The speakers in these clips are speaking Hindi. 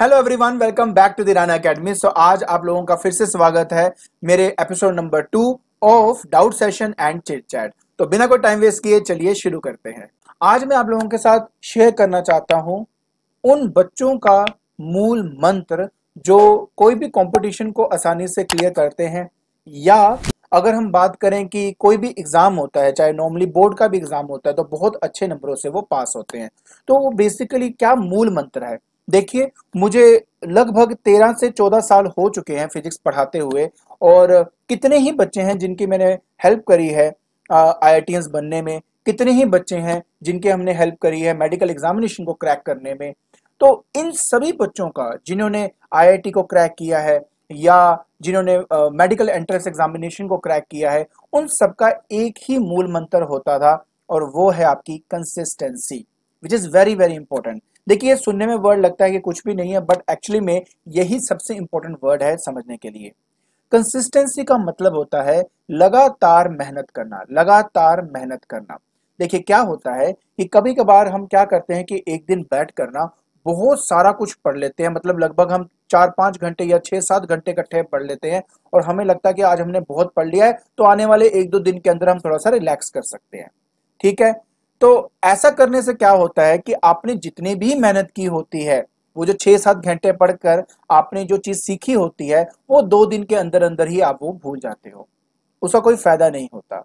Hello everyone welcome back to the Rana academy so आज आप लोगों का फिर से स्वागत है मेरे episode number two of doubt session and chit chat तो बिना कोई टाइम वेस्ट किए चलिए शुरू करते हैं आज मैं आप लोगों के साथ शेयर करना चाहता हूं उन बच्चों का मूल मंत्र जो कोई भी कंपटीशन को आसानी से क्लियर करते हैं या अगर हम बात करें कि कोई भी एग्ज़ाम होता है चाहे नॉर्मली बोर्ड का भी एग्ज़ाम होता है तो बहुत अच्छे नंबरों से वो पास होते हैं तो वो बेसिकली क्या मूल मंत्र है देखिए मुझे लगभग तेरह से चौदह साल हो चुके हैं फिजिक्स पढ़ाते हुए और कितने ही बच्चे हैं जिनकी मैंने हेल्प करी है आई बनने में कितने ही बच्चे हैं जिनके हमने हेल्प करी है मेडिकल एग्जामिनेशन को क्रैक करने में तो इन सभी बच्चों का जिन्होंने आईआईटी को क्रैक किया है या जिन्होंने मेडिकल एंट्रेंस एग्जामिनेशन को क्रैक किया है उन सबका एक ही मूल मंत्र होता था और वो है आपकी consistency which is very very important देखिए सुनने में वर्ड लगता है कि कुछ भी नहीं है बट एक्चुअली में यही सबसे इंपॉर्टेंट वर्ड है समझने के लिए कंसिस्टेंसी का मतलब होता है लगातार मेहनत करना लगातार मेहनत करना देखिए क्या होता है कि कभी कभार हम क्या करते हैं कि एक दिन बैठ करना बहुत सारा कुछ पढ़ लेते हैं मतलब लगभग हम चार पांच घंटे या छह सात घंटे इकट्ठे पढ़ लेते हैं और हमें लगता है कि आज हमने बहुत पढ़ लिया है तो आने वाले एक दो दिन के अंदर हम थोड़ा सा रिलैक्स कर सकते हैं ठीक है तो ऐसा करने से क्या होता है कि आपने जितनी भी मेहनत की होती है वो जो छह सात घंटे पढ़कर आपने जो चीज़ सीखी होती है वो दो दिन के अंदर अंदर ही आप वो भूल जाते हो उसका कोई फायदा नहीं होता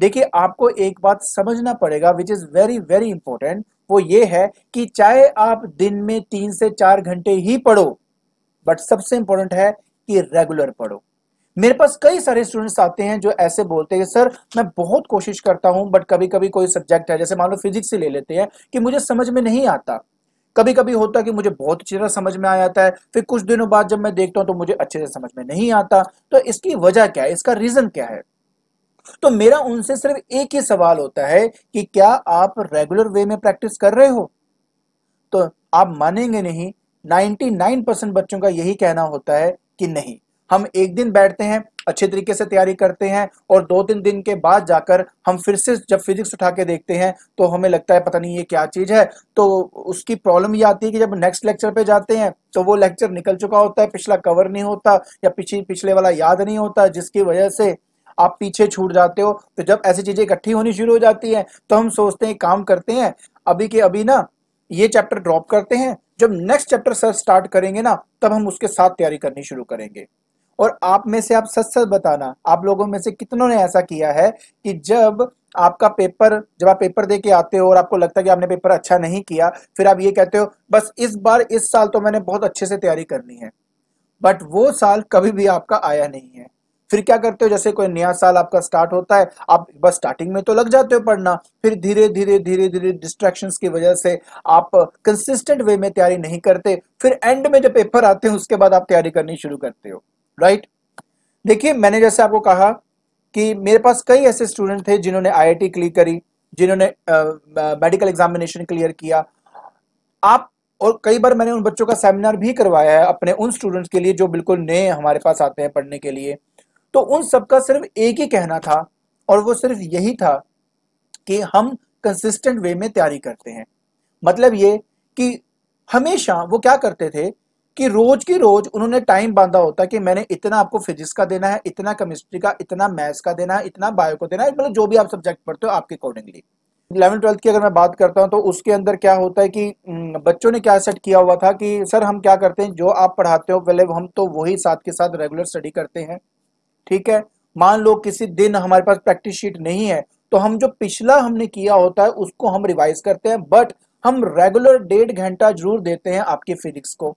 देखिए आपको एक बात समझना पड़ेगा which is very very important वो ये है कि चाहे आप दिन में तीन से चार घंटे ही पढ़ो बट सबसे इंपॉर्टेंट है कि रेगुलर पढ़ो मेरे पास कई सारे स्टूडेंट्स आते हैं जो ऐसे बोलते हैं सर मैं बहुत कोशिश करता हूं बट कभी कभी कोई सब्जेक्ट है जैसे मान लो फिजिक्स ही ले लेते हैं कि मुझे समझ में नहीं आता कभी कभी होता कि मुझे बहुत अच्छी तरह समझ में आ जाता है फिर कुछ दिनों बाद जब मैं देखता हूँ तो मुझे अच्छे से समझ में नहीं आता तो इसकी वजह क्या है इसका रीजन क्या है तो मेरा उनसे सिर्फ एक ही सवाल होता है कि क्या आप रेगुलर वे में प्रैक्टिस कर रहे हो तो आप मानेंगे नहीं 99 परसेंट बच्चों का यही कहना होता है कि नहीं हम एक दिन बैठते हैं अच्छे तरीके से तैयारी करते हैं और दो तीन दिन के बाद जाकर हम फिर से जब फिजिक्स उठा के देखते हैं तो हमें लगता है पता नहीं ये क्या चीज़ है तो उसकी प्रॉब्लम ये आती है कि जब नेक्स्ट लेक्चर पे जाते हैं तो वो लेक्चर निकल चुका होता है पिछला कवर नहीं होता या पिछले पिछले वाला याद नहीं होता जिसकी वजह से आप पीछे छूट जाते हो तो जब ऐसी चीज़ें इकट्ठी होनी शुरू हो जाती है तो हम सोचते हैं काम करते हैं अभी के अभी ना ये चैप्टर ड्रॉप करते हैं जब नेक्स्ट चैप्टर सर स्टार्ट करेंगे ना तब हम उसके साथ तैयारी करनी शुरू करेंगे और आप में से आप सच सच बताना आप लोगों में से कितनों ने ऐसा किया है कि जब आपका पेपर जब आप पेपर दे के आते हो और आपको लगता है कि आपने पेपर अच्छा नहीं किया फिर आप ये कहते हो बस इस बार इस साल तो मैंने बहुत अच्छे से तैयारी करनी है बट वो साल कभी भी आपका आया नहीं है फिर क्या करते हो जैसे कोई नया साल आपका स्टार्ट होता है आप बस स्टार्टिंग में तो लग जाते हो पढ़ना फिर धीरे धीरे धीरे धीरे डिस्ट्रैक्शंस की वजह से आप कंसिस्टेंट वे में तैयारी नहीं करते फिर एंड में जब पेपर आते हैं उसके बाद आप तैयारी करनी शुरू करते हो राइट देखिए मैंने जैसे आपको कहा कि मेरे पास कई ऐसे स्टूडेंट थे जिन्होंने आईआईटी क्लियर करी जिन्होंने मेडिकल एग्जामिनेशन क्लियर किया आप और कई बार मैंने उन बच्चों का सेमिनार भी करवाया है अपने उन स्टूडेंट्स के लिए जो बिल्कुल नए हमारे पास आते हैं पढ़ने के लिए तो उन सबका सिर्फ एक ही कहना था और वो सिर्फ यही था कि हम कंसिस्टेंट वे में तैयारी करते हैं मतलब ये कि हमेशा वो क्या करते थे कि रोज की रोज उन्होंने टाइम बांधा होता कि मैंने इतना आपको फिजिक्स का देना है इतना केमिस्ट्री का इतना मैथ्स का देना है इतना बायो को देना है मतलब जो भी आप सब्जेक्ट पढ़ते हो आपके अकॉर्डिंगली इलेवन ट्वेल्थ की अगर मैं बात करता हूँ तो उसके अंदर क्या होता है कि हम्म, बच्चों ने क्या सेट किया हुआ था कि सर हम क्या करते हैं जो आप पढ़ाते हो पहले हम तो वही साथ के साथ रेगुलर स्टडी करते हैं ठीक है मान लो किसी दिन हमारे पास प्रैक्टिस शीट नहीं है तो हम जो पिछला हमने किया होता है उसको हम रिवाइज करते हैं बट हम रेगुलर डेढ़ घंटा जरूर देते हैं आपके फिजिक्स को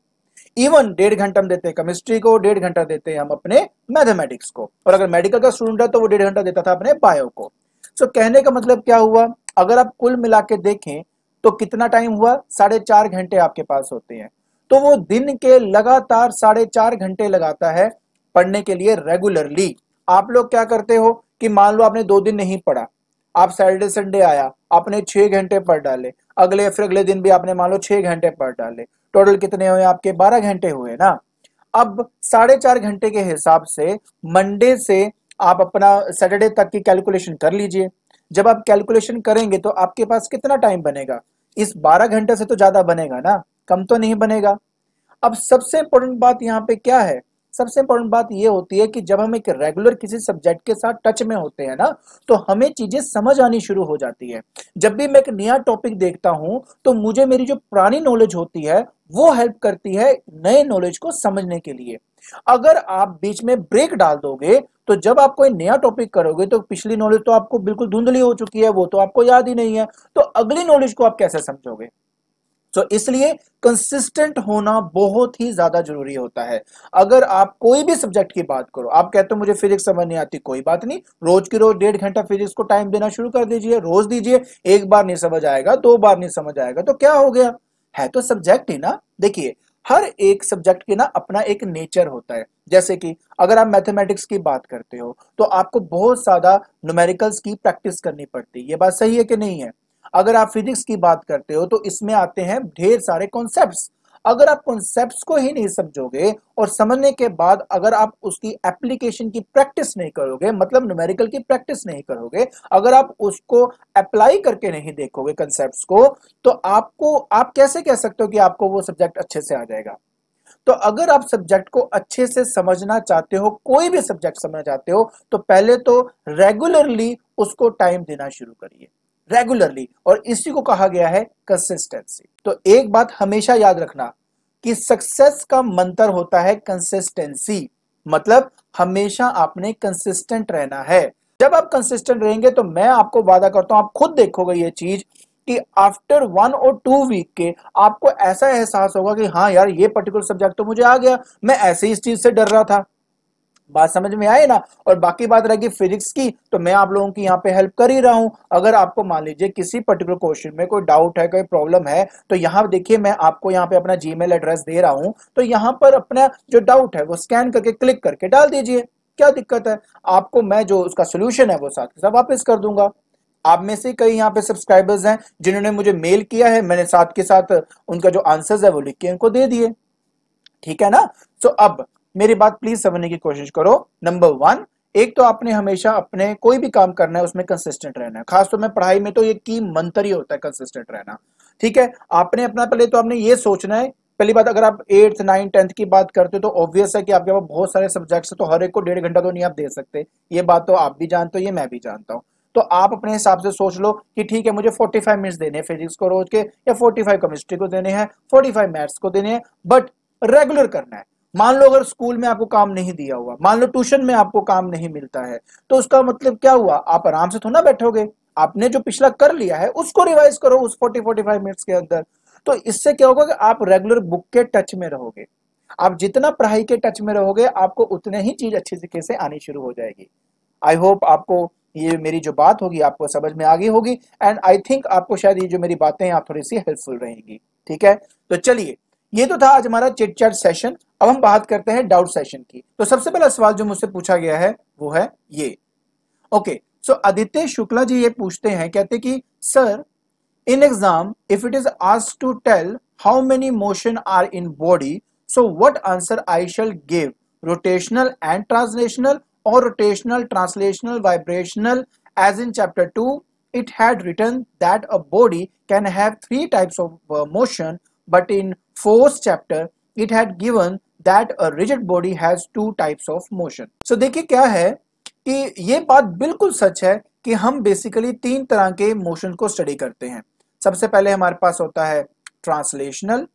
इवन डेढ़ घंटा हम देते हैं केमिस्ट्री को डेढ़ घंटा देते हैं हम अपने मैथमेटिक्स को और अगर मेडिकल का स्टूडेंट है तो वो डेढ़ घंटा देता था अपने बायो को सो so, कहने का मतलब क्या हुआ अगर आप कुल मिला के देखें तो कितना टाइम हुआ साढ़े चार घंटे आपके पास होते हैं तो वो दिन के लगातार साढ़े चार घंटे लगाता है पढ़ने के लिए रेगुलरली आप लोग क्या करते हो कि मान लो आपने दो दिन नहीं पढ़ा आप सैटरडे संडे आया आपने छह घंटे पढ़ डाले अगले फिर अगले दिन भी आपने मान लो छह घंटे पढ़ डाले टोटल कितने हुए आपके बारह घंटे हुए ना अब साढ़े चार घंटे के हिसाब से मंडे से आप अपना सैटरडे तक की कैलकुलेशन कर लीजिए जब आप कैलकुलेशन करेंगे तो आपके पास कितना टाइम बनेगा इस बारह घंटे से तो ज्यादा बनेगा ना कम तो नहीं बनेगा अब सबसे इंपॉर्टेंट बात यहाँ पे क्या है सबसे इंपॉर्टेंट बात यह होती है कि जब हम एक रेगुलर किसी सब्जेक्ट के साथ टच में होते हैं ना तो हमें चीजें समझ आनी शुरू हो जाती है जब भी मैं एक नया टॉपिक देखता हूँ तो मुझे मेरी जो पुरानी नॉलेज होती है वो हेल्प करती है नए नॉलेज को समझने के लिए अगर आप बीच में ब्रेक डाल दोगे तो जब आप कोई नया टॉपिक करोगे तो पिछली नॉलेज तो आपको बिल्कुल धुंधली हो चुकी है वो तो आपको याद ही नहीं है तो अगली नॉलेज को आप कैसे समझोगे तो इसलिए कंसिस्टेंट होना बहुत ही ज्यादा जरूरी होता है अगर आप कोई भी सब्जेक्ट की बात करो आप कहते हो मुझे फिजिक्स समझ नहीं आती कोई बात नहीं रोज की रोज डेढ़ घंटा फिजिक्स को टाइम देना शुरू कर दीजिए रोज दीजिए एक बार नहीं समझ आएगा दो बार नहीं समझ आएगा तो क्या हो गया है तो सब्जेक्ट ही ना देखिए हर एक सब्जेक्ट के ना अपना एक नेचर होता है जैसे कि अगर आप मैथमेटिक्स की बात करते हो तो आपको बहुत ज्यादा न्यूमेरिकल्स की प्रैक्टिस करनी पड़ती है ये बात सही है कि नहीं है अगर आप फिजिक्स की बात करते हो तो इसमें आते हैं ढेर सारे कॉन्सेप्ट्स अगर आप कॉन्सेप्ट को ही नहीं समझोगे और समझने के बाद अगर आप उसकी एप्लीकेशन की प्रैक्टिस नहीं करोगे मतलब न्यूमेरिकल की प्रैक्टिस नहीं करोगे अगर आप उसको अप्लाई करके नहीं देखोगे कंसेप्ट को तो आपको आप कैसे कह सकते हो कि आपको वो सब्जेक्ट अच्छे से आ जाएगा तो अगर आप सब्जेक्ट को अच्छे से समझना चाहते हो कोई भी सब्जेक्ट समझना चाहते हो तो पहले तो रेगुलरली उसको टाइम देना शुरू करिए रेगुलरली और इसी को कहा गया है कंसिस्टेंसी तो एक बात हमेशा याद रखना कि सक्सेस का मंत्र होता है कंसिस्टेंसी मतलब हमेशा आपने कंसिस्टेंट रहना है जब आप कंसिस्टेंट रहेंगे तो मैं आपको वादा करता हूं आप खुद देखोगे ये चीज कि आफ्टर वन और टू वीक के आपको ऐसा एहसास होगा कि हाँ यार ये पर्टिकुलर सब्जेक्ट तो मुझे आ गया मैं ऐसे ही इस चीज से डर रहा था बात समझ में आए ना और बाकी बात रहेगी फिजिक्स की तो मैं आप लोगों की यहाँ पे हेल्प कर ही रहा हूँ अगर आपको मान लीजिए किसी पर्टिकुलर क्वेश्चन में कोई डाउट है कोई प्रॉब्लम है तो यहाँ देखिए मैं आपको यहाँ पे अपना जीमेल एड्रेस दे रहा हूँ तो यहाँ पर अपना जो डाउट है वो स्कैन करके क्लिक करके डाल दीजिए क्या दिक्कत है आपको मैं जो उसका सोल्यूशन है वो साथ के साथ वापिस कर दूंगा आप में से कई यहाँ पे सब्सक्राइबर्स हैं जिन्होंने मुझे मेल किया है मैंने साथ के साथ उनका जो आंसर्स है वो लिख के उनको दे दिए ठीक है ना सो so, अब मेरी बात प्लीज समझने की कोशिश करो नंबर वन एक तो आपने हमेशा अपने कोई भी काम करना है उसमें कंसिस्टेंट रहना है खासतौर में पढ़ाई में तो ये की मंत्र ही होता है कंसिस्टेंट रहना ठीक है आपने अपना पहले तो आपने ये सोचना है पहली बात अगर आप एट्थ नाइन टेंथ की बात करते हो तो ऑब्वियस है कि आपके पास बहुत सारे सब्जेक्ट्स है तो हर एक को डेढ़ घंटा तो नहीं आप दे सकते ये बात तो आप भी जानते हो ये मैं भी जानता हूँ तो आप अपने हिसाब से सोच लो कि ठीक है मुझे 45 मिनट्स देने हैं फिजिक्स को रोज के या 45 केमिस्ट्री को देने हैं 45 मैथ्स को देने हैं बट रेगुलर करना है मान लो अगर स्कूल में आपको काम नहीं दिया हुआ मान लो ट्यूशन में आपको काम नहीं मिलता है तो उसका मतलब क्या हुआ आप आराम से थोड़ा बैठोगे आपने जो पिछला कर लिया है उसको रिवाइज करो उस 40 45 मिनट्स के अंदर तो इससे क्या होगा कि आप रेगुलर बुक के टच में रहोगे आप जितना पढ़ाई के टच में रहोगे आपको उतने ही चीज अच्छे तरीके से आनी शुरू हो जाएगी आई होप आपको ये मेरी जो बात होगी आपको समझ में आ गई होगी एंड आई थिंक आपको शायद ये जो मेरी बातें हैं आप थोड़ी सी हेल्पफुल रहेंगी ठीक है तो चलिए ये तो था आज हमारा चिट चैट सेशन अब हम बात करते हैं डाउट सेशन की तो सबसे पहला सवाल जो मुझसे पूछा गया है वो है ये ओके सो आदित्य शुक्ला जी ये पूछते हैं कहते कि sir in exam if it is asked to tell how many motion are in body so what answer I shall give rotational and translational और rotational translational vibrational as in chapter two it had written that a body can have three types of motion but in fourth chapter, it had given that a rigid body has two types of motion. So देखिए क्या है कि ये बात बिल्कुल सच है कि हम बेसिकली तीन तरह के मोशन को स्टडी करते हैं सबसे पहले हमारे पास होता है ट्रांसलेशनल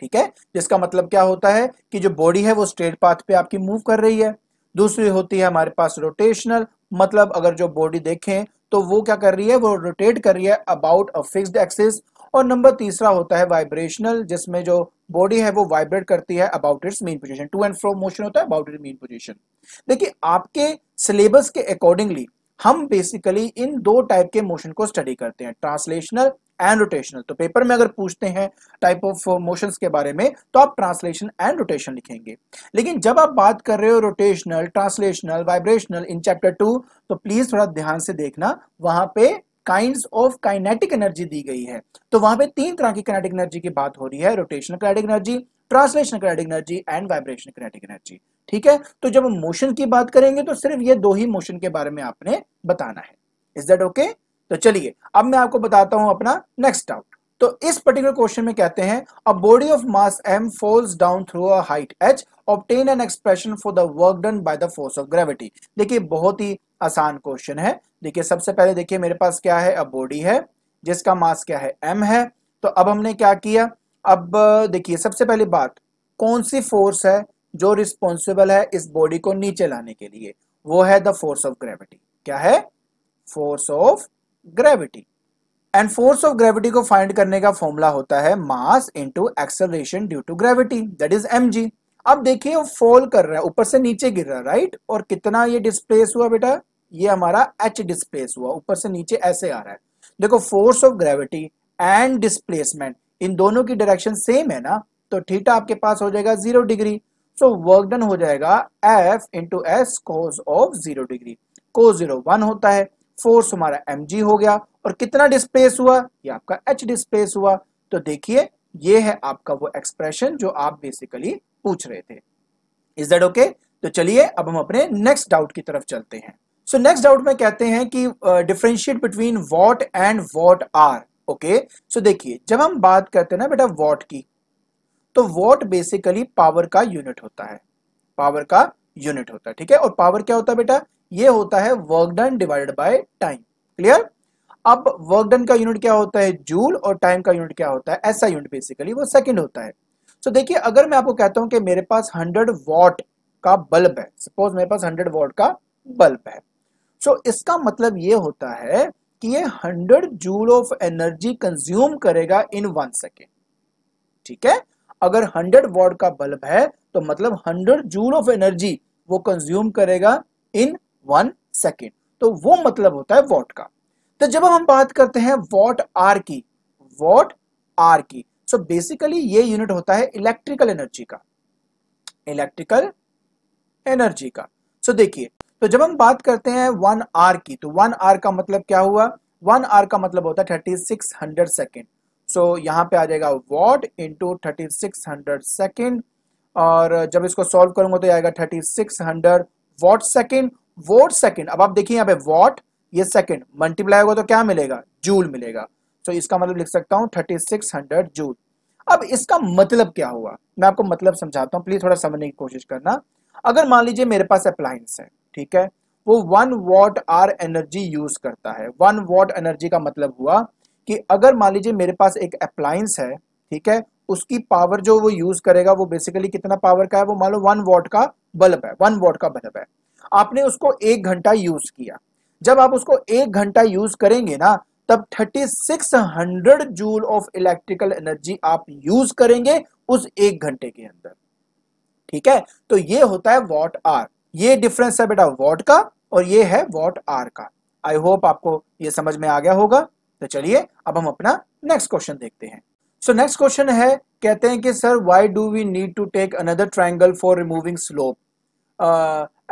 ठीक है जिसका मतलब क्या होता है कि जो बॉडी है वो स्ट्रेट पाथ पे आपकी मूव कर रही है दूसरी होती है हमारे पास रोटेशनल मतलब अगर जो बॉडी देखें तो वो क्या कर रही है वो रोटेट कर रही है अबाउट अ फिक्स्ड एक्सिस और नंबर तीसरा होता है वाइब्रेशनल जिसमें जो बॉडी है वो वाइब्रेट करती है about its mean position to and fro motion होता है अबाउट इट मेन पोजिशन देखिए आपके सिलेबस के अकॉर्डिंगली हम बेसिकली इन दो टाइप के मोशन को स्टडी करते हैं ट्रांसलेशनल एंड रोटेशनल तो पेपर में अगर पूछते हैं टाइप ऑफ मोशन के बारे में तो आप ट्रांसलेशन एंड रोटेशन लिखेंगे लेकिन जब आप बात कर रहे हो rotational translational vibrational in chapter two तो प्लीज थोड़ा ध्यान से देखना वहां पे काइंड ऑफ काइनेटिक एनर्जी दी गई है तो वहां पे तीन तरह की काइनेटिक एनर्जी की बात हो रही है rotational kinetic energy translational kinetic energy and vibrational kinetic energy ठीक है तो जब मोशन की बात करेंगे तो सिर्फ ये दो ही मोशन के बारे में आपने बताना है इज दट ओके तो चलिए अब मैं आपको बताता हूं अपना नेक्स्ट डाउट तो इस पर्टिकुलर क्वेश्चन में कहते हैं a body of mass M falls down through a height H obtain an expression for the work done by the force of gravity देखिए बहुत ही आसान क्वेश्चन है देखिए सबसे पहले देखिए मेरे पास क्या है अ बॉडी है जिसका मास क्या है एम है तो अब हमने क्या किया अब देखिए सबसे पहली बात कौन सी फोर्स है जो रिस्पॉन्सिबल है इस बॉडी को नीचे लाने के लिए वो है द फोर्स ऑफ ग्रेविटी क्या है force of gravity and force of gravity को फाइंड करने का फॉर्मूला होता है mass into acceleration due to gravity that is M G अब देखिए वो फॉल कर रहा है ऊपर से नीचे गिर रहा है राइट और कितना ये डिस्प्लेस हुआ बेटा ये हमारा एच डिस्प्लेस हुआ ऊपर से नीचे ऐसे आ रहा है देखो force of gravity and displacement इन दोनों की डायरेक्शन सेम है ना तो थीटा आपके पास हो जाएगा zero degree so work done हो जाएगा F into S cos of zero degree को जीरो वन होता है फोर्स हमारा एम हो गया और कितना डिस्प्लेस हुआ ये आपका एच डिस्प्लेस हुआ तो देखिए ये है आपका वो एक्सप्रेशन जो आप बेसिकली पूछ रहे थे इज दैट ओके तो चलिए अब हम अपने नेक्स्ट डाउट की तरफ चलते हैं सो नेक्स्ट डाउट में कहते हैं कि differentiate between watt and watt hour okay so देखिए जब हम बात करते हैं ना बेटा वॉट की तो वॉट बेसिकली पावर का यूनिट होता है पावर का यूनिट होता है ठीक है और पावर क्या होता है बेटा ये होता है work done divided by time clear अब वर्क डन का यूनिट क्या होता है जूल और टाइम का यूनिट क्या होता है ऐसा यूनिट बेसिकली वो सेकंड होता है सो so, देखिए अगर मैं आपको कहता हूं कि मेरे पास 100 वॉट का बल्ब है सपोज मेरे पास 100 वॉट का बल्ब है सो so, इसका मतलब ये होता है कि ये 100 जूल ऑफ एनर्जी कंज्यूम करेगा इन वन सेकेंड ठीक है अगर हंड्रेड वॉट का बल्ब है तो मतलब हंड्रेड जूल ऑफ एनर्जी वो कंज्यूम करेगा इन वन सेकेंड तो वो मतलब होता है वॉट का तो जब हम बात करते हैं वॉट आर की वॉट आर की सो so बेसिकली ये यूनिट होता है इलेक्ट्रिकल एनर्जी का इलेक्ट्रिकल एनर्जी का सो so देखिए तो जब हम बात करते हैं वन आर की तो वन आर का मतलब क्या हुआ वन आर का मतलब होता है thirty six hundred second so यहाँ पे आ जाएगा watt into thirty six hundred second और जब इसको सॉल्व करूंगा तो आएगा thirty six hundred watt second watt second अब आप देखिए यहाँ पे वॉट ये सेकंड मल्टीप्लाई होगा तो क्या मिलेगा जूल मिलेगा सो so, इसका मतलब लिख सकता हूँ थर्टी सिक्स हंड्रेड जूल अब इसका मतलब क्या हुआ मैं आपको मतलब समझाता हूँ प्लीज थोड़ा समझने की कोशिश करना अगर मान लीजिए मेरे पास अप्लायंस है ठीक है वो one watt hour energy use करता है वन वॉट एनर्जी का मतलब हुआ कि अगर मान लीजिए मेरे पास एक अप्लायंस है ठीक है उसकी पावर जो वो यूज करेगा वो बेसिकली कितना पावर का है वो मान लो वन वॉट का बल्ब है वन वॉट का बल्ब है आपने उसको एक घंटा यूज किया जब आप उसको एक घंटा यूज करेंगे ना तब 3600 जूल ऑफ इलेक्ट्रिकल एनर्जी आप यूज करेंगे उस एक घंटे के अंदर ठीक है तो ये होता है वॉट आर ये डिफरेंस है बेटा वॉट का और ये है वॉट आर का आई होप आपको ये समझ में आ गया होगा तो चलिए अब हम अपना नेक्स्ट क्वेश्चन देखते हैं सो नेक्स्ट क्वेश्चन है कहते हैं कि sir why do we need to take another triangle for removing slope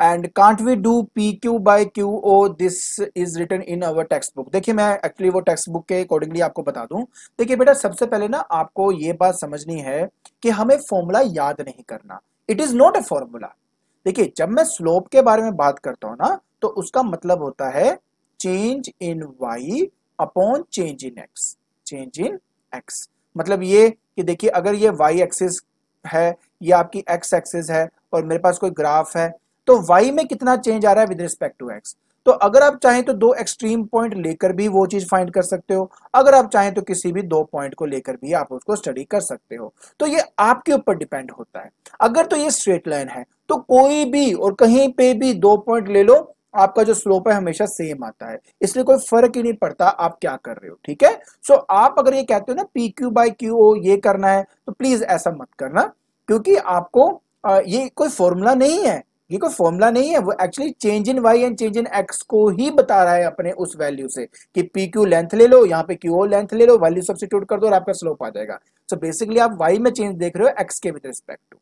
and can't we do P Q by Q O this is written in our text book देखिये मैं एक्चुअली वो टेक्स्ट बुक के अकॉर्डिंगली आपको बता दूं देखिए बेटा सबसे पहले ना आपको ये बात समझनी है कि हमें फॉर्मूला याद नहीं करना it is not a formula देखिए जब मैं स्लोप के बारे में बात करता हूँ ना तो उसका मतलब होता है change in Y upon change in X change in X मतलब ये कि देखिए अगर ये वाई एक्सिस है ये आपकी एक्स एक्सिस है और मेरे पास कोई ग्राफ है तो वाई में कितना चेंज आ रहा है विद रिस्पेक्ट टू एक्स तो अगर आप चाहें तो दो एक्सट्रीम पॉइंट लेकर भी वो चीज फाइंड कर सकते हो अगर आप चाहें तो किसी भी दो पॉइंट को लेकर भी आप उसको स्टडी कर सकते हो तो ये आपके ऊपर डिपेंड होता है अगर तो ये स्ट्रेट लाइन है तो कोई भी और कहीं पे भी दो पॉइंट ले लो आपका जो स्लोप है हमेशा सेम आता है इसलिए कोई फर्क ही नहीं पड़ता आप क्या कर रहे हो ठीक है सो आप अगर ये कहते हो ना P Q by Q O ये करना है तो प्लीज ऐसा मत करना क्योंकि आपको ये कोई फॉर्मूला नहीं है ये कोई फॉर्मूला नहीं है वो actually change in Y and change in X को ही बता रहा है अपने उस वैल्यू से कि पी क्यू लेंथ ले लो यहाँ पे क्यू लेंथ ले लो वैल्यू सब्सिट्यूट कर दो और आपका स्लोप आ जाएगा सो so बेसिकली आप वाई में चेंज देख रहे हो एक्स के विद रिस्पेक्ट टू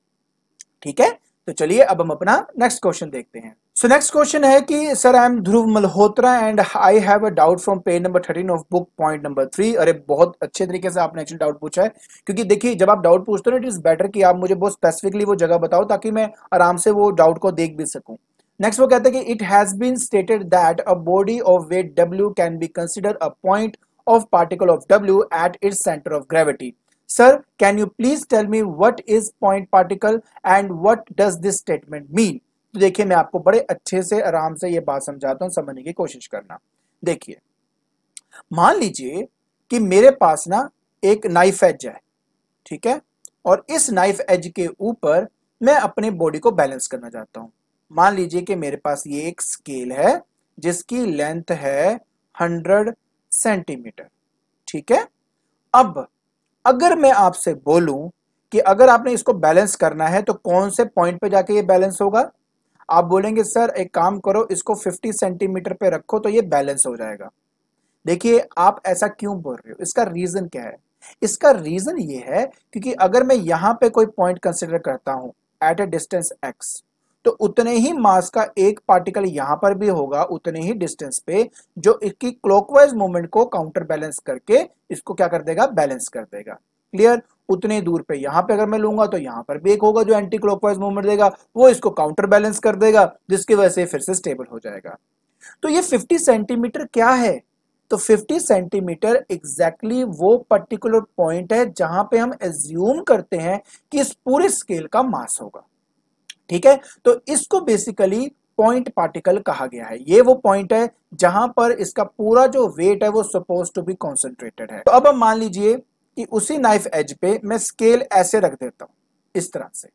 ठीक है तो चलिए अब हम अपना नेक्स्ट क्वेश्चन देखते हैं सो नेक्स्ट क्वेश्चन है कि sir I am Dhruv Malhotra and I have a doubt from page number thirteen of book point number three अरे बहुत अच्छे तरीके से आपने एक्चुअली डाउट पूछा है क्योंकि देखिए जब आप डाउट पूछते हो ना इट इज बेटर कि आप मुझे बहुत स्पेसिफिकली वो जगह बताओ ताकि मैं आराम से वो डाउट को देख भी सकूं नेक्स्ट वो कहते हैं कि it has been stated that a body of weight W can be consider a point of particle of W at its centre of gravity sir can you please tell me what is point particle and what does this statement mean तो देखिए मैं आपको बड़े अच्छे से आराम से ये बात समझाता हूँ समझने की कोशिश करना देखिए मान लीजिए कि मेरे पास ना एक नाइफ एज है ठीक है और इस नाइफ एज के ऊपर मैं अपने बॉडी को बैलेंस करना चाहता हूँ मान लीजिए कि मेरे पास ये एक स्केल है जिसकी लेंथ है हंड्रेड सेंटीमीटर ठीक है अब अगर मैं आपसे बोलूं कि अगर आपने इसको बैलेंस करना है तो कौन से पॉइंट पे जाके ये बैलेंस होगा आप बोलेंगे सर एक काम करो इसको 50 सेंटीमीटर पे रखो तो ये बैलेंस हो जाएगा देखिए आप ऐसा क्यों बोल रहे हो इसका रीज़न क्या है इसका रीज़न ये है क्योंकि अगर मैं यहाँ पे कोई पॉइंट कंसिडर करता हूँ एट ए डिस्टेंस एक्स तो उतने ही मास का एक पार्टिकल यहाँ पर भी होगा उतने ही डिस्टेंस पे जो इसकी क्लॉकवाइज मूवमेंट को काउंटर बैलेंस करके इसको क्या कर देगा बैलेंस कर देगा क्लियर उतने दूर पे यहाँ पे अगर मैं लूंगा तो यहाँ पर भी एक होगा जो एंटी क्लॉकवाइज मूवमेंट देगा वो इसको काउंटर बैलेंस कर देगा जिसकी वजह से फिर से स्टेबल हो जाएगा तो ये 50 सेंटीमीटर क्या है तो 50 सेंटीमीटर एग्जैक्टली exactly वो पर्टिकुलर पॉइंट है जहां पे हम एज्यूम करते हैं कि इस पूरे स्केल का मास होगा ठीक है तो इसको बेसिकली पॉइंट पार्टिकल कहा गया है ये वो पॉइंट है जहां पर इसका पूरा जो वेट है वो सपोज टू बी कॉन्सेंट्रेटेड है तो अब हम मान लीजिए कि उसी नाइफ एज पे मैं स्केल ऐसे रख देता हूं इस तरह से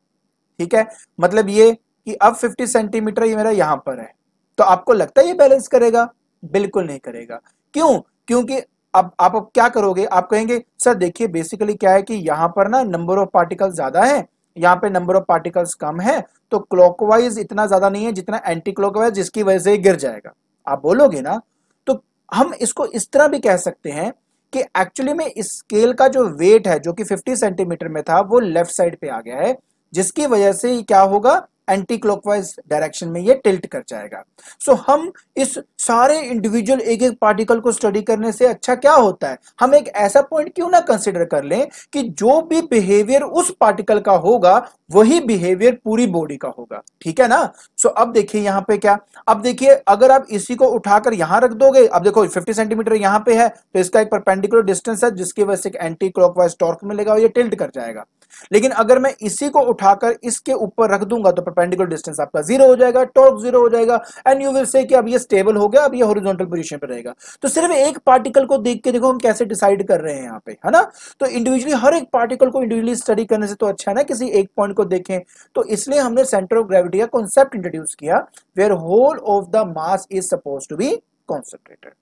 ठीक है मतलब ये कि अब 50 सेंटीमीटर ये मेरा यहां पर है तो आपको लगता है ये बैलेंस करेगा बिल्कुल नहीं करेगा क्यों क्योंकि अब आप अब क्या करोगे आप कहेंगे सर देखिए बेसिकली क्या है कि यहां पर ना नंबर ऑफ पार्टिकल ज्यादा है यहाँ पे नंबर ऑफ पार्टिकल्स कम है तो क्लॉकवाइज इतना ज्यादा नहीं है जितना एंटी क्लॉकवाइज जिसकी वजह से गिर जाएगा आप बोलोगे ना तो हम इसको इस तरह भी कह सकते हैं कि एक्चुअली में स्केल का जो वेट है जो कि 50 सेंटीमीटर में था वो लेफ्ट साइड पे आ गया है जिसकी वजह से क्या होगा एंटी क्लॉकवाइज डायरेक्शन में ये टिल्ट कर जाएगा सो so, हम इस सारे इंडिविजुअल एक एक पार्टिकल को स्टडी करने से अच्छा क्या होता है हम एक ऐसा पॉइंट क्यों ना कंसिडर कर लें कि जो भी बिहेवियर उस पार्टिकल का होगा वही बिहेवियर पूरी बॉडी का होगा ठीक है ना सो so, अब देखिए यहाँ पे क्या अब देखिए अगर आप इसी को उठाकर यहां रख दोगे अब देखो 50 सेंटीमीटर यहाँ पे है तो इसका एक परपेंडिकुलर डिस्टेंस है जिसकी वजह से एंटी क्लॉकवाइज टॉर्क मिलेगा और ये टिल्ट कर जाएगा लेकिन अगर मैं इसी को उठाकर इसके ऊपर रख दूंगा तो परपेंडिकुलर डिस्टेंस आपका जीरो हो जाएगा टॉर्क जीरो हो जाएगा एंड यू विल से कि अब ये स्टेबल हो गया अब ये हॉरिजॉन्टल पोजीशन पर रहेगा तो सिर्फ एक पार्टिकल को देख के देखो हम कैसे डिसाइड कर रहे हैं यहाँ पे है ना तो इंडिविजुअली हर एक पार्टिकल को इंडिविजुअली स्टडी करने से तो अच्छा है ना किसी एक पॉइंट को देखें तो इसलिए हमने सेंटर ऑफ ग्रेविटी का कॉन्सेप्ट इंट्रोड्यूस किया where whole of the mass is suppose to be concentrated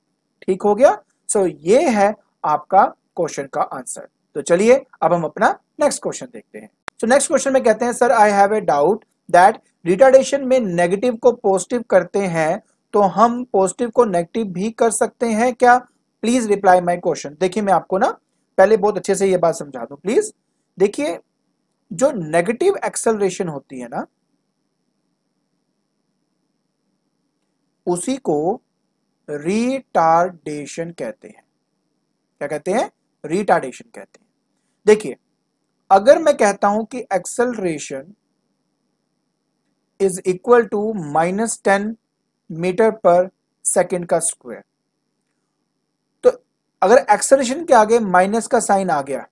ठीक हो गया सो so, ये है आपका क्वेश्चन का आंसर तो चलिए अब हम अपना नेक्स्ट क्वेश्चन देखते हैं सो नेक्स्ट क्वेश्चन में कहते हैं sir I have a doubt that retardation में नेगेटिव को पॉजिटिव करते हैं तो हम पॉजिटिव को नेगेटिव भी कर सकते हैं क्या प्लीज रिप्लाई माई क्वेश्चन देखिए मैं आपको ना पहले बहुत अच्छे से ये बात समझा दूं प्लीज देखिए जो नेगेटिव एक्सेलरेशन होती है ना उसी को रिटार्डेशन कहते हैं क्या कहते हैं रिटार्डेशन कहते हैं देखिए अगर मैं कहता हूं कि acceleration is equal to minus ten metre per second का स्क्वायर तो अगर एक्सेलरेशन के आगे माइनस का साइन आ गया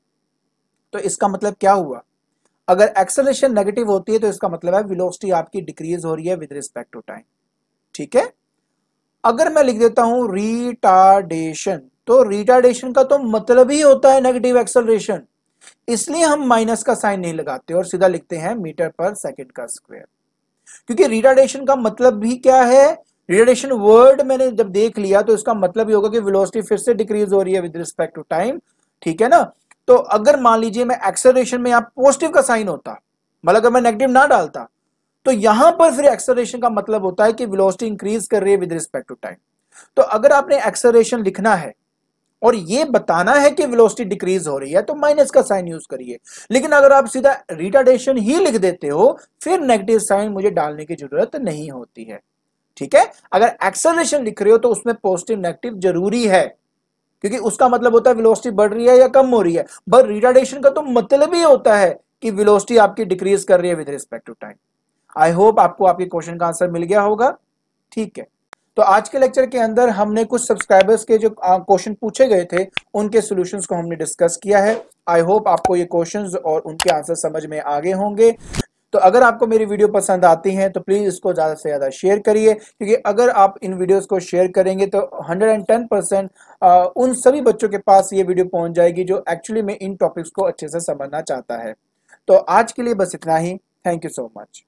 तो इसका मतलब क्या हुआ अगर एक्सेलरेशन नेगेटिव होती है तो इसका मतलब है वेलोसिटी आपकी डिक्रीज हो रही है विद रिस्पेक्ट टू टाइम ठीक है अगर मैं लिख देता हूं रिटार्डेशन तो रिटार्डेशन का तो मतलब ही होता है नेगेटिव एक्सेलरेशन इसलिए हम माइनस का साइन नहीं लगाते और सीधा लिखते हैं मीटर पर सेकेंड का स्क्वायर क्योंकि रिटार्डेशन का मतलब भी क्या है रिटार्डेशन वर्ड मैंने जब देख लिया तो इसका मतलब ये होगा कि वेलोसिटी फिर से डिक्रीज हो रही है विद रिस्पेक्ट टू टाइम ठीक है ना तो अगर मान लीजिए मैं एक्सेलरेशन में यहां पॉजिटिव का साइन होता मतलब अगर मैं नेगेटिव ना डालता तो यहां पर फिर एक्सेलरेशन का मतलब होता है कि वेलोसिटी इंक्रीज कर रही है विद रिस्पेक्ट टू टाइम तो अगर आपने एक्सेलरेशन लिखना है और ये बताना है कि वेलोसिटी डिक्रीज हो रही है तो माइनस का साइन यूज करिए लेकिन अगर आप सीधा रिटार्डेशन ही लिख देते हो फिर नेगेटिव साइन मुझे डालने की जरूरत नहीं होती है ठीक है अगर एक्सेलरेशन लिख रहे हो तो उसमें पॉजिटिव नेगेटिव जरूरी है क्योंकि उसका मतलब होता है वेलोसिटी बढ़ रही है या कम हो रही है बट रिटार्डेशन का तो मतलब ही होता है कि वेलोसिटी आपकी डिक्रीज कर रही है with respect to time I hope आपको आपके क्वेश्चन का आंसर मिल गया होगा ठीक है तो आज के लेक्चर के अंदर हमने कुछ सब्सक्राइबर्स के जो क्वेश्चन पूछे गए थे उनके सॉल्यूशंस को हमने डिस्कस किया है आई होप आपको ये क्वेश्चंस और उनके आंसर समझ में आगे होंगे तो अगर आपको मेरी वीडियो पसंद आती है तो प्लीज़ इसको ज़्यादा से ज़्यादा शेयर करिए क्योंकि अगर आप इन वीडियोस को शेयर करेंगे तो 110 परसेंट उन सभी बच्चों के पास ये वीडियो पहुंच जाएगी जो एक्चुअली में इन टॉपिक्स को अच्छे से समझना चाहता है तो आज के लिए बस इतना ही थैंक यू सो मच